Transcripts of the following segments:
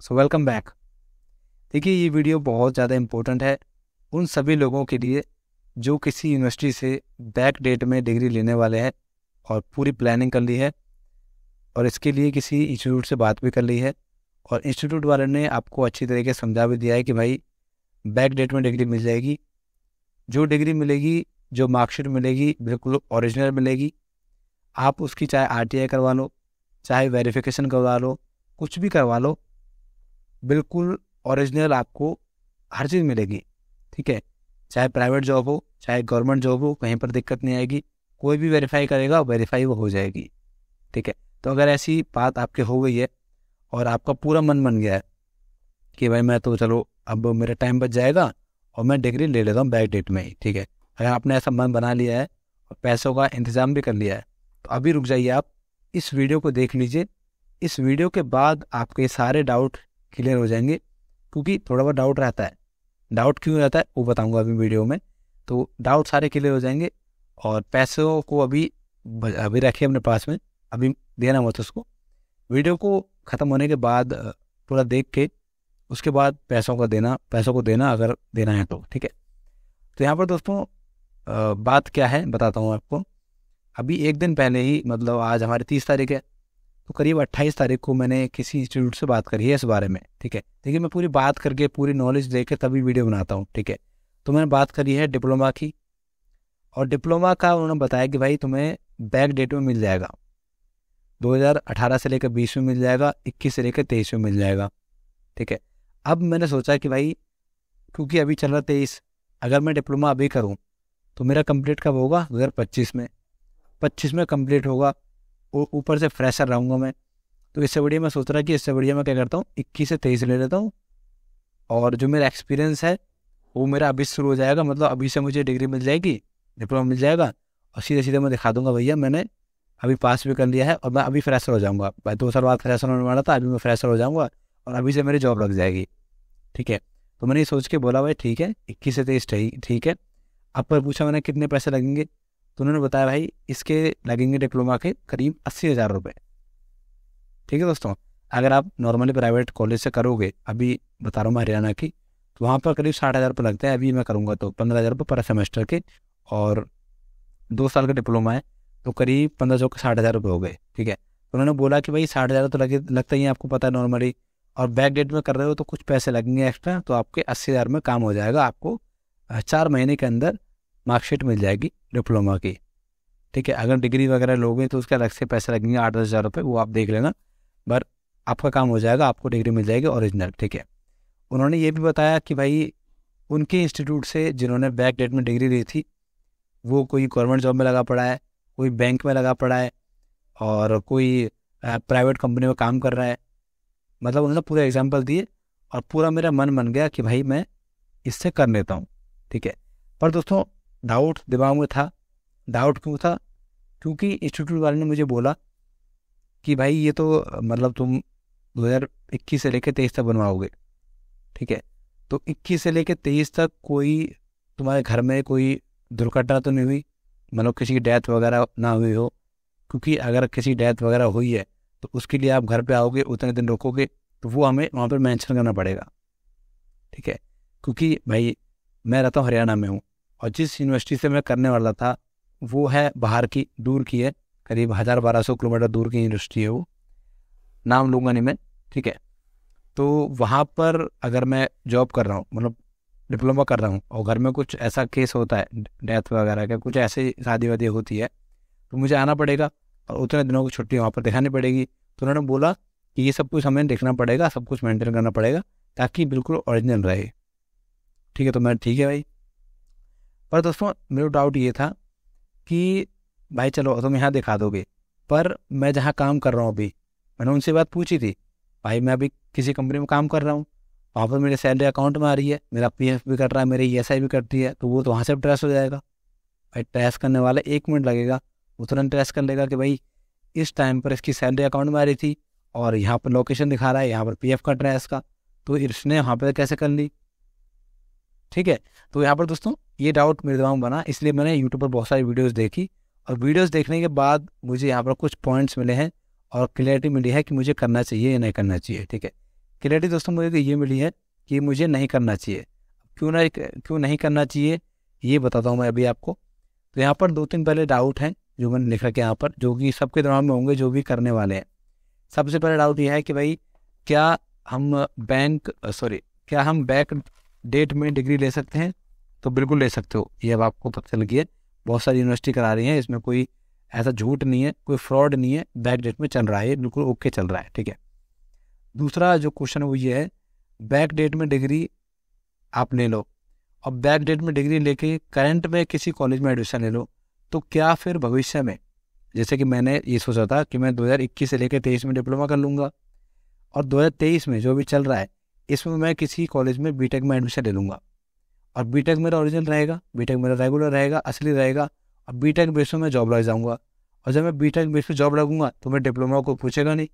so welcome back देखिए ये video बहुत ज़्यादा इम्पोर्टेंट है उन सभी लोगों के लिए जो किसी यूनिवर्सिटी से बैक डेट में डिग्री लेने वाले हैं और पूरी प्लानिंग कर ली है और इसके लिए किसी इंस्टीट्यूट से बात भी कर ली है और इंस्टीट्यूट वाले ने आपको अच्छी तरीके से समझा भी दिया है कि भाई बैक डेट में डिग्री मिल जाएगी जो डिग्री मिलेगी जो मार्कशीट मिलेगी बिल्कुल ओरिजिनल मिलेगी आप उसकी चाहे आर करवा लो चाहे वेरिफिकेशन करवा लो कुछ भी करवा लो बिल्कुल ओरिजिनल आपको हर चीज़ मिलेगी ठीक है चाहे प्राइवेट जॉब हो चाहे गवर्नमेंट जॉब हो कहीं पर दिक्कत नहीं आएगी कोई भी वेरीफाई करेगा वेरीफाई वो हो जाएगी ठीक है तो अगर ऐसी बात आपके हो गई है और आपका पूरा मन बन गया है कि भाई मैं तो चलो अब मेरा टाइम बच जाएगा और मैं डिग्री ले लेता हूँ बैक डेट में ही ठीक है अगर आपने ऐसा मन बना लिया है और पैसों का इंतज़ाम भी कर लिया है तो अभी रुक जाइए आप इस वीडियो को देख लीजिए इस वीडियो के बाद आपके सारे डाउट क्लियर हो जाएंगे क्योंकि थोड़ा बहुत डाउट रहता है डाउट क्यों रहता है वो बताऊंगा अभी वीडियो में तो डाउट सारे क्लियर हो जाएंगे और पैसों को अभी अभी रखे अपने पास में अभी देना मत उसको वीडियो को ख़त्म होने के बाद पूरा देख के उसके बाद पैसों का देना पैसों को देना अगर देना है तो ठीक है तो यहाँ पर दोस्तों बात क्या है बताता हूँ आपको अभी एक दिन पहले ही मतलब आज हमारी तीस तारीख है तो करीब 28 तारीख को मैंने किसी इंस्टीट्यूट से बात करी है इस बारे में ठीक है देखिए मैं पूरी बात करके पूरी नॉलेज दे के तभी वीडियो बनाता हूँ ठीक है तो मैंने बात करी है डिप्लोमा की और डिप्लोमा का उन्होंने बताया कि भाई तुम्हें बैक डेट में मिल जाएगा 2018 से लेकर बीस में मिल जाएगा इक्कीस से लेकर तेईस में मिल जाएगा ठीक है अब मैंने सोचा कि भाई क्योंकि अभी चल रहा तेईस अगर मैं डिप्लोमा अभी करूँ तो मेरा कंप्लीट कब होगा दो में पच्चीस में कंप्लीट होगा ऊपर से फ्रेशर रहूँगा मैं तो इससे बढ़िया मैं सोच रहा कि इससे बढ़िया मैं क्या करता हूँ इक्कीस से तेईस ले लेता हूँ और जो मेरा एक्सपीरियंस है वो मेरा अभी शुरू हो जाएगा मतलब अभी से मुझे डिग्री मिल जाएगी डिप्लोमा मिल जाएगा और सीधे सीधे मैं दिखा दूंगा भैया मैंने अभी पास भी कर लिया है और मैं अभी फ्रेशर हो जाऊँगा भाई दो साल बाद फ्रेशर होने वाला था अभी मैं फ्रेशर हो जाऊँगा और अभी से मेरी जॉब लग जाएगी ठीक है तो मैंने ये सोच के बोला भाई ठीक है इक्कीस से तेईस ठीक है अब पर पूछा मैंने कितने पैसे लगेंगे तो उन्होंने बताया भाई इसके लगेंगे डिप्लोमा के करीब अस्सी हज़ार रुपये ठीक है दोस्तों अगर आप नॉर्मली प्राइवेट कॉलेज से करोगे अभी बता रहा हूँ मैं हरियाणा की तो वहाँ पर करीब साठ हज़ार रुपये लगते हैं अभी मैं करूँगा तो पंद्रह हज़ार रुपये पर सेमेस्टर के और दो साल का डिप्लोमा है तो करीब पंद्रह सौ के साठ हज़ार रुपये हो गए ठीक है तो उन्होंने बोला कि भाई साठ हज़ार तो लगे लगता ही है आपको पता है नॉर्मली और बैक डेट में कर रहे हो तो कुछ पैसे लगेंगे एक्स्ट्रा तो आपके अस्सी हज़ार में काम हो जाएगा आपको चार महीने के अंदर मार्कशीट मिल जाएगी डिप्लोमा की ठीक है अगर डिग्री वगैरह लोगे तो उसके अलग से पैसे लगेंगे आठ दस हज़ार रुपये वो आप देख लेना बट आपका काम हो जाएगा आपको डिग्री मिल जाएगी ओरिजिनल ठीक है उन्होंने ये भी बताया कि भाई उनके इंस्टीट्यूट से जिन्होंने बैक डेट में डिग्री ली थी वो कोई गवर्नमेंट जॉब में लगा पड़ा है कोई बैंक में लगा पड़ा है और कोई प्राइवेट कंपनी में काम कर रहा है मतलब उन्होंने पूरे एग्जाम्पल दिए और पूरा मेरा मन मन गया कि भाई मैं इससे कर लेता हूँ ठीक है पर दोस्तों डाउट दिमाग में था डाउट क्यों था क्योंकि इंस्टीट्यूट वाले ने मुझे बोला कि भाई ये तो मतलब तुम 2021 से लेकर तेईस तक बनवाओगे ठीक है तो 21 से लेकर तेईस तक कोई तुम्हारे घर में कोई दुर्घटना तो नहीं हुई मतलब किसी की डेथ वगैरह ना हुई हो क्योंकि अगर किसी डेथ वगैरह हुई है तो उसके लिए आप घर पे आओगे उतने दिन रोकोगे तो वो हमें वहाँ पर मैंशन करना पड़ेगा ठीक है क्योंकि भाई मैं रहता हूँ हरियाणा में हूँ और जिस यूनिवर्सिटी से मैं करने वाला था वो है बाहर की दूर की है करीब हज़ार बारह सौ किलोमीटर दूर की यूनिवर्सिटी है वो नाम लूँगा नहीं मैं ठीक है तो वहाँ पर अगर मैं जॉब कर रहा हूँ मतलब डिप्लोमा कर रहा हूँ और घर में कुछ ऐसा केस होता है डेथ वगैरह का कुछ ऐसी शादी वादी होती है तो मुझे आना पड़ेगा और उतने दिनों की छुट्टी वहाँ पर दिखानी पड़ेगी तो उन्होंने बोला कि ये सब कुछ हमें देखना पड़ेगा सब कुछ मेंटेन करना पड़ेगा ताकि बिल्कुल ओरिजिनल रहे ठीक है तो मैं ठीक है भाई पर दोस्तों मेरा डाउट ये था कि भाई चलो तुम यहाँ दिखा दोगे पर मैं जहाँ काम कर रहा हूँ अभी मैंने उनसे बात पूछी थी भाई मैं अभी किसी कंपनी में काम कर रहा हूँ वहाँ पर मेरे सैलरी अकाउंट में आ रही है मेरा पी भी कट रहा है मेरी ई e भी कटती है तो वो तो वहाँ से ट्रेस हो जाएगा भाई ट्रेस करने वाला एक मिनट लगेगा वो तुरंत ट्रेस कर लेगा कि भाई इस टाइम पर इसकी सैलरी अकाउंट में आ रही थी और यहाँ पर लोकेशन दिखा रहा है यहाँ पर पी कट रहा है इसका तो इसने वहाँ पर कैसे कर ली ठीक है तो यहाँ पर दोस्तों ये डाउट मेरे दिमाग में बना इसलिए मैंने यूट्यूब पर बहुत सारी वीडियोज़ देखी और वीडियोज़ देखने के बाद मुझे यहाँ पर कुछ पॉइंट्स मिले हैं और क्लियरिटी मिली है कि मुझे करना चाहिए या नहीं करना चाहिए ठीक है क्लियरिटी दोस्तों मुझे तो ये मिली है कि मुझे नहीं करना चाहिए क्यों ना क्यों नहीं करना चाहिए ये बताता हूँ मैं अभी आपको तो यहाँ पर दो तीन पहले डाउट हैं जो मैंने लिख रखे यहाँ पर जो कि सबके दौरान में होंगे जो भी करने वाले हैं सबसे पहले डाउट यह है कि भाई क्या हम बैंक सॉरी क्या हम बैंक डेट में डिग्री ले सकते हैं तो बिल्कुल ले सकते हो ये अब आपको पता चल गया बहुत सारी यूनिवर्सिटी करा रही है इसमें कोई ऐसा झूठ नहीं है कोई फ्रॉड नहीं है बैक डेट में चल रहा है बिल्कुल ओके चल रहा है ठीक है दूसरा जो क्वेश्चन है वो ये है बैक डेट में डिग्री आप ले लो और बैक डेट में डिग्री लेके करंट में किसी कॉलेज में एडमिशन ले लो तो क्या फिर भविष्य में जैसे कि मैंने ये सोचा था कि मैं 2021 से लेकर 23 में डिप्लोमा कर लूँगा और 2023 में जो भी चल रहा है इसमें मैं किसी कॉलेज में बीटेक में एडमिशन ले लूँगा और बीटेक मेरा ओरिजिनल रहेगा बीटेक मेरा रेगुलर रहेगा असली रहेगा और बीटेक बेस में मैं जॉब लग जाऊँगा और जब मैं बीटेक बेस पर जॉब लगूंगा तो मैं डिप्लोमा को पूछेगा नहीं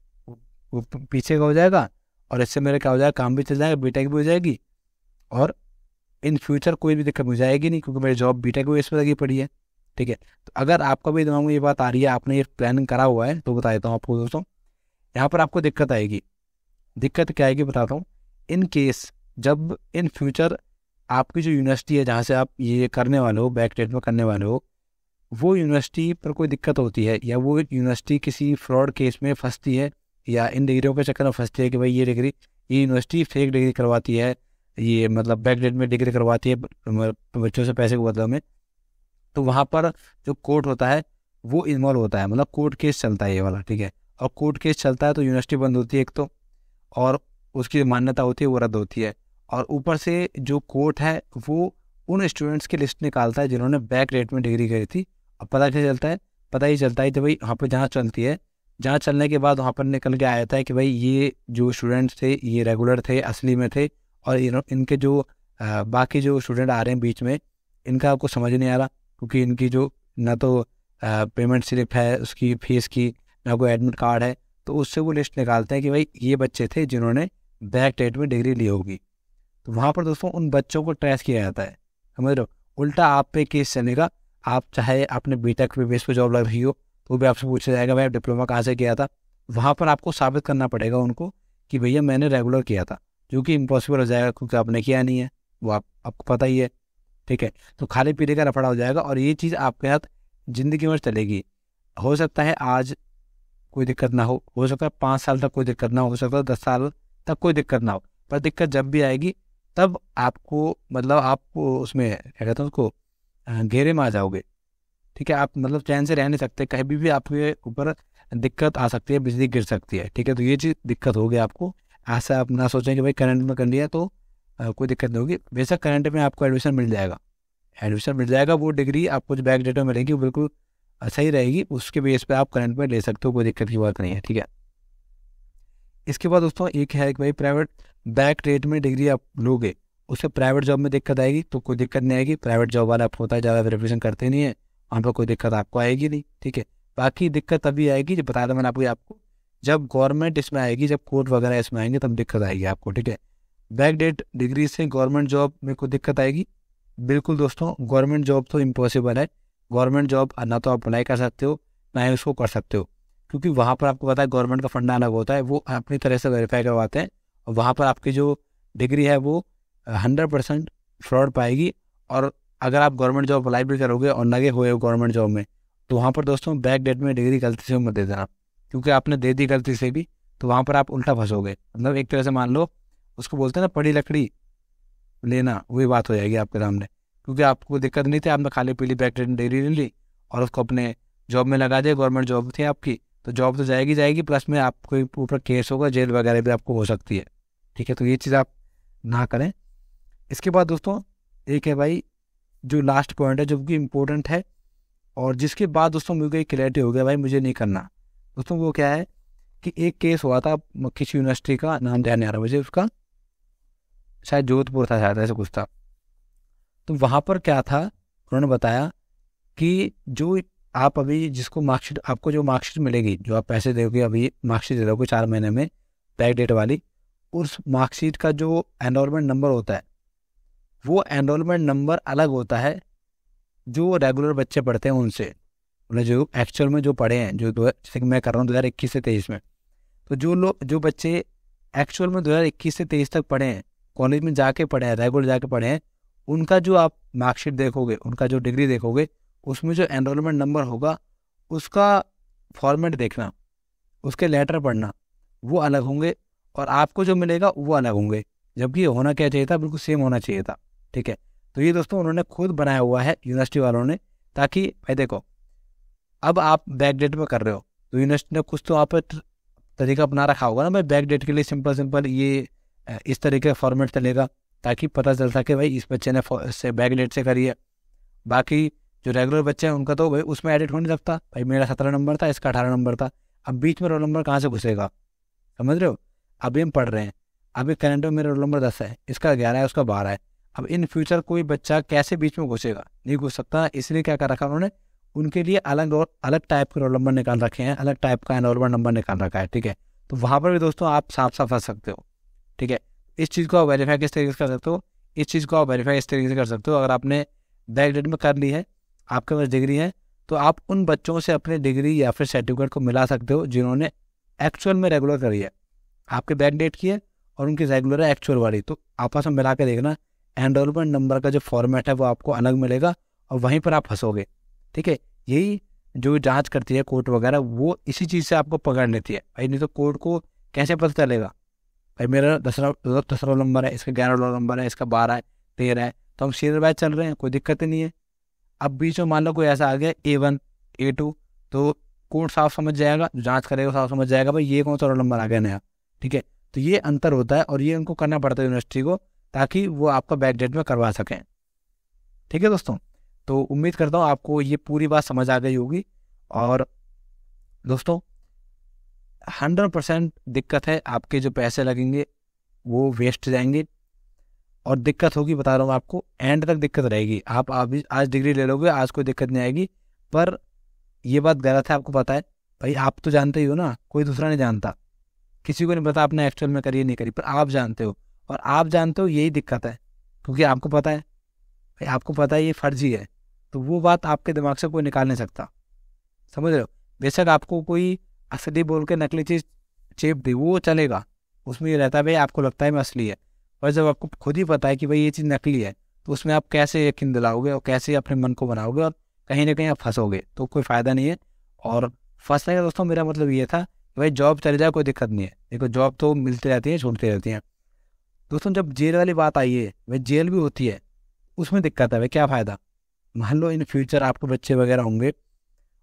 वो पीछे का हो जाएगा और इससे मेरा क्या हो जाएगा काम भी चल जाएगा बीटेक भी हो जाएगी और इन फ्यूचर कोई भी दिक्कत हो जाएगी नहीं क्योंकि मेरी जॉब बीटेक बेस पर लगी पड़ी है ठीक है तो अगर आपका भी दिमाग में ये बात आ रही है आपने ये प्लानिंग करा हुआ है तो बता देता हूँ आपको दोस्तों यहाँ पर आपको दिक्कत आएगी दिक्कत क्या आएगी बताता हूँ इन केस जब इन फ्यूचर आपकी जो यूनिवर्सिटी है जहाँ से आप ये करने वाले हो बैक डेट में करने वाले हो वो यूनिवर्सिटी पर कोई दिक्कत होती है या वो यूनिवर्सिटी किसी फ्रॉड केस में फंसती है या इन डिग्रियों के चक्कर में फंसती है कि भाई ये डिग्री ये यूनिवर्सिटी फेक डिग्री करवाती है ये मतलब बैक डेट में डिग्री करवाती है मतलब बच्चों से पैसे के बदले में तो वहाँ पर जो कोर्ट होता है वो इन्वॉल्व होता है मतलब कोर्ट केस चलता है ये वाला ठीक है और कोर्ट केस चलता है तो यूनिवर्सिटी बंद होती है एक तो और उसकी जो मान्यता होती है वो रद्द होती है और ऊपर से जो कोर्ट है वो उन स्टूडेंट्स की लिस्ट निकालता है जिन्होंने बैक रेट में डिग्री करी थी अब पता क्या चलता है पता ही चलता है कि भाई वहाँ पर जाँच चलती है जाँच चलने के बाद वहाँ पर निकल के आया था कि भाई ये जो स्टूडेंट्स थे ये रेगुलर थे असली में थे और इनके जो बाकी जो स्टूडेंट आ रहे हैं बीच में इनका आपको समझ नहीं आ रहा क्योंकि इनकी जो ना तो पेमेंट स्लिप है उसकी फीस की ना कोई एडमिट कार्ड है तो उससे वो लिस्ट निकालते हैं कि भाई ये बच्चे थे जिन्होंने बैक टेट में डिग्री ली होगी तो वहाँ पर दोस्तों उन बच्चों को ट्रेस किया जाता है समझ रहे हो उल्टा आप पे केस चलेगा आप चाहे आपने बी टेक बेस पर जॉब लग रही हो तो भी आपसे पूछा जाएगा भाई डिप्लोमा कहाँ से किया था वहाँ पर आपको साबित करना पड़ेगा उनको कि भैया मैंने रेगुलर किया था जो कि इम्पॉसिबल हो जाएगा क्योंकि आपने किया नहीं है वो आप आपको पता ही है ठीक है तो खाने पीने का रफड़ा हो जाएगा और ये चीज़ आपके साथ ज़िंदगी में चलेगी हो सकता है आज कोई दिक्कत ना हो हो सकता है पाँच साल तक कोई दिक्कत ना हो सकता है दस साल तब कोई दिक्कत ना हो पर दिक्कत जब भी आएगी तब आपको मतलब आप उसमें क्या कहते हैं उसको घेरे में आ जाओगे ठीक है आप मतलब चैन से रह नहीं सकते कहीं भी, भी आपके ऊपर दिक्कत आ सकती है बिजली गिर सकती है ठीक है तो ये चीज़ दिक्कत होगी आपको ऐसा आप ना सोचें कि भाई करंट में कर लिया तो आ, कोई दिक्कत नहीं होगी बेशक करंट में आपको एडमिशन मिल जाएगा एडमिशन मिल जाएगा वो डिग्री आपको जो बैक डेटा मिलेगी वो बिल्कुल सही रहेगी उसके बेस पर आप करंट में ले सकते हो कोई दिक्कत की बात नहीं है ठीक है इसके बाद दोस्तों एक है कि भाई प्राइवेट बैक रेट में डिग्री आप लोगे उससे प्राइवेट जॉब में दिक्कत आएगी तो कोई दिक्कत नहीं आएगी प्राइवेट जॉब वाला आपको होता है ज़्यादा वेरिफिकेशन करते नहीं है वहाँ पर कोई दिक्कत आपको आएगी नहीं ठीक है बाकी दिक्कत तभी आएगी जब बता दें मैंने आपको आपको जब गवर्नमेंट इसमें आएगी जब कोर्ट वगैरह इसमें आएंगे तब दिक्कत आएगी आपको ठीक है बैक डेट डिग्री से गवर्नमेंट जॉब में कोई दिक्कत आएगी बिल्कुल दोस्तों गवर्नमेंट जॉब तो इम्पॉसिबल है गवर्नमेंट जॉब ना तो आप अप्लाई कर सकते हो ना ही उसको कर सकते हो क्योंकि वहाँ पर आपको पता है गवर्नमेंट का फंड अलग होता है वो अपनी तरह से वेरीफाई करवाते हैं और वहाँ पर आपकी जो डिग्री है वो हंड्रेड परसेंट फ्रॉड पाएगी और अगर आप गवर्नमेंट जॉब अप्लाई भी करोगे और लगे हुए हो गवर्नमेंट जॉब में तो वहाँ पर दोस्तों बैक डेट में डिग्री गलती से मत दे देना क्योंकि आपने दे दी गलती से भी तो वहाँ पर आप उल्टा फंसोगे मतलब एक तरह से मान लो उसको बोलते हैं ना पड़ी लकड़ी लेना वही बात हो जाएगी आपके सामने क्योंकि आपको दिक्कत नहीं थी आपने खाली पीली बैक डेट में डिग्री ले ली और उसको अपने जॉब में लगा दिया गवर्नमेंट जॉब थी आपकी तो जॉब तो जाएगी जाएगी प्लस में आपको ऊपर केस होगा जेल वगैरह भी आपको हो सकती है ठीक है तो ये चीज़ आप ना करें इसके बाद दोस्तों एक है भाई जो लास्ट पॉइंट है जो कि इम्पोर्टेंट है और जिसके बाद दोस्तों मुझे एक क्लैरिटी हो गया भाई मुझे नहीं करना दोस्तों वो क्या है कि एक केस हुआ था किसी यूनिवर्सिटी का नाम ध्यान नहीं आ रहा मुझे उसका शायद जोधपुर था शायद ऐसा कुछ था तो वहाँ पर क्या था उन्होंने बताया कि जो आप अभी जिसको मार्कशीट आपको जो मार्कशीट मिलेगी जो आप पैसे दोगे अभी मार्कशीट दे दोगे चार महीने में बैक डेट वाली उस मार्कशीट का जो एनरोलमेंट नंबर होता है वो एनरोलमेंट नंबर अलग होता है जो रेगुलर बच्चे पढ़ते हैं उनसे उन्हें जो एक्चुअल में जो पढ़े हैं जो जैसे कि मैं कर रहा हूँ दो हज़ार इक्कीस से तेईस में तो जो लोग जो बच्चे एक्चुअल में दो हज़ार इक्कीस से तेईस तक पढ़े हैं कॉलेज में जाके पढ़े हैं रेगुलर जाके पढ़े हैं उनका जो आप मार्कशीट देखोगे उनका जो डिग्री देखोगे उसमें जो एनरोलमेंट नंबर होगा उसका फॉर्मेट देखना उसके लेटर पढ़ना वो अलग होंगे और आपको जो मिलेगा वो अलग होंगे जबकि होना क्या चाहिए था बिल्कुल सेम होना चाहिए था ठीक है तो ये दोस्तों उन्होंने खुद बनाया हुआ है यूनिवर्सिटी वालों ने ताकि भाई देखो अब आप बैक डेट में कर रहे हो तो यूनिवर्सिटी ने कुछ तो आप तरीका अपना रखा होगा ना भाई बैक डेट के लिए सिंपल सिंपल ये इस तरीके का फॉर्मेट चलेगा ताकि पता चल सके भाई इस बच्चे ने से बैक डेट से करी है बाकी जो रेगुलर बच्चे हैं उनका तो भाई उसमें एडिट हो नहीं भाई मेरा सत्रह नंबर था इसका अठारह नंबर था अब बीच में रोल नंबर कहाँ से घुसेगा समझ रहे हो अभी हम पढ़ रहे हैं अभी करंट में मेरा रोल नंबर दस है इसका ग्यारह है उसका बारह है अब इन फ्यूचर कोई बच्चा कैसे बीच में घुसेगा नहीं घुस सकता इसलिए क्या कर रखा उन्होंने उनके लिए अलग और अलग टाइप के रोल नंबर निकाल रखे हैं अलग टाइप का एनरोलमेंट नंबर निकाल रखा है ठीक है तो वहाँ पर भी दोस्तों आप साफ साफ फंस सकते हो ठीक है इस चीज़ को आप वेरीफाई किस तरीके से कर सकते हो इस चीज़ को आप वेरीफाई इस तरीके से कर सकते हो अगर आपने बैक डेट में कर ली है आपके पास डिग्री है तो आप उन बच्चों से अपनी डिग्री या फिर सर्टिफिकेट को मिला सकते हो जिन्होंने एक्चुअल में रेगुलर करी है आपके बैक डेट की है और उनकी रेगुलर है एक्चुअल वाली तो आपस में मिला के देखना एनरोलमेंट नंबर का जो फॉर्मेट है वो आपको अलग मिलेगा और वहीं पर आप फंसोगे ठीक है यही जो जांच करती है कोर्ट वगैरह वो इसी चीज़ से आपको पकड़ लेती है भाई नहीं तो कोर्ट को कैसे पता चलेगा भाई मेरा दसरा दसरा नंबर है इसका ग्यारह नंबर है इसका बारह है तेरह है तो हम सीरियल बैच चल रहे हैं कोई दिक्कत ही नहीं है अब बीच में मान लो कोई ऐसा आ गया ए वन ए टू तो कोड साफ समझ जाएगा जांच करेगा साफ समझ जाएगा भाई ये कौन सा रोल नंबर आ गया नया ठीक है तो ये अंतर होता है और ये उनको करना पड़ता है यूनिवर्सिटी को ताकि वो आपका बैक डेट में करवा सकें ठीक है दोस्तों तो उम्मीद करता हूँ आपको ये पूरी बात समझ आ गई होगी और दोस्तों हंड्रेड परसेंट दिक्कत है आपके जो पैसे लगेंगे वो वेस्ट जाएंगे और दिक्कत होगी बता रहा हूँ आपको एंड तक दिक्कत रहेगी आप अभी आज डिग्री ले लोगे आज कोई दिक्कत नहीं आएगी पर यह बात गलत है आपको पता है भाई आप तो जानते ही हो ना कोई दूसरा नहीं जानता किसी को नहीं पता आपने एक्चुअल में करी नहीं करी पर आप जानते हो और आप जानते हो यही दिक्कत है क्योंकि आपको पता है भाई आपको पता है ये फर्जी है तो वो बात आपके दिमाग से कोई निकाल नहीं सकता समझ रहे हो बेशक आपको कोई असली बोल के नकली चीज़ चेप दी वो चलेगा उसमें ये रहता है भाई आपको लगता है मैं असली है और जब आपको खुद ही पता है कि भाई ये चीज़ नकली है तो उसमें आप कैसे यकीन दिलाओगे और कैसे अपने मन को बनाओगे और कहीं ना कहीं आप फंसोगे तो कोई फ़ायदा नहीं है और फंसने का दोस्तों मेरा मतलब ये था कि भाई जॉब चले जाए कोई दिक्कत नहीं है देखो जॉब तो मिलती रहती है छोड़ती रहती हैं दोस्तों जब जेल वाली बात आई है भाई जेल भी होती है उसमें दिक्कत है भाई क्या फ़ायदा मान लो इन फ्यूचर आपके बच्चे वगैरह होंगे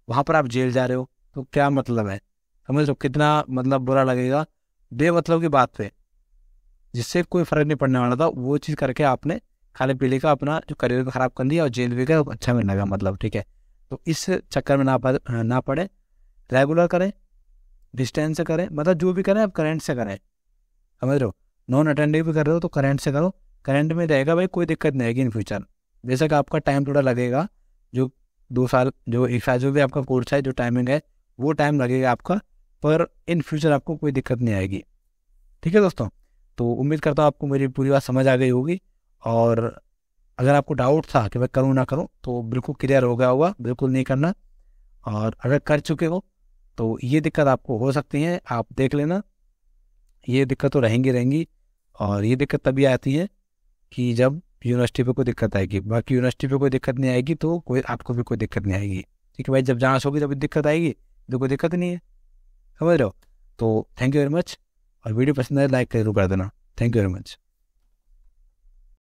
वहाँ पर आप जेल जा रहे हो तो क्या मतलब है समझ लो कितना मतलब बुरा लगेगा बे मतलब की बात पे जिससे कोई फ़र्क नहीं पड़ने वाला था वो चीज़ करके आपने खाने पीने का अपना जो करियर को ख़राब कर दिया और जेल भी गए अच्छा मिलने का मतलब ठीक है तो इस चक्कर में ना पड़े ना पड़े रेगुलर करें डिस्टेंस से करें मतलब जो भी करें आप करेंट से करें समझ रहे हो नॉन अटेंडिव भी कर रहे हो तो करेंट से करो करेंट में रहेगा भाई कोई दिक्कत नहीं आएगी इन फ्यूचर जैसे कि आपका टाइम थोड़ा लगेगा जो दो साल जो एक साल जो भी आपका कोर्स है जो टाइमिंग है वो टाइम लगेगा आपका पर इन फ्यूचर आपको कोई दिक्कत नहीं आएगी ठीक है दोस्तों तो उम्मीद करता हूँ आपको मेरी पूरी बात समझ आ गई होगी और अगर आपको डाउट था कि मैं करूँ ना करूँ तो बिल्कुल क्लियर हो गया होगा बिल्कुल नहीं करना और अगर कर चुके हो तो ये दिक्कत आपको हो सकती है आप देख लेना ये दिक्कत तो रहेंगी रहेंगी और ये दिक्कत तभी आती है कि जब यूनिवर्सिटी पे कोई दिक्कत आएगी बाकी यूनिवर्सिटी पे कोई दिक्कत नहीं आएगी तो कोई आपको भी कोई दिक्कत नहीं आएगी ठीक है भाई जब जाँच होगी तब दिक्कत आएगी तो कोई दिक्कत नहीं है समझ रहे हो तो थैंक यू वेरी मच और वीडियो पसंद आए लाइक जरूर कर देना थैंक यू वेरी मच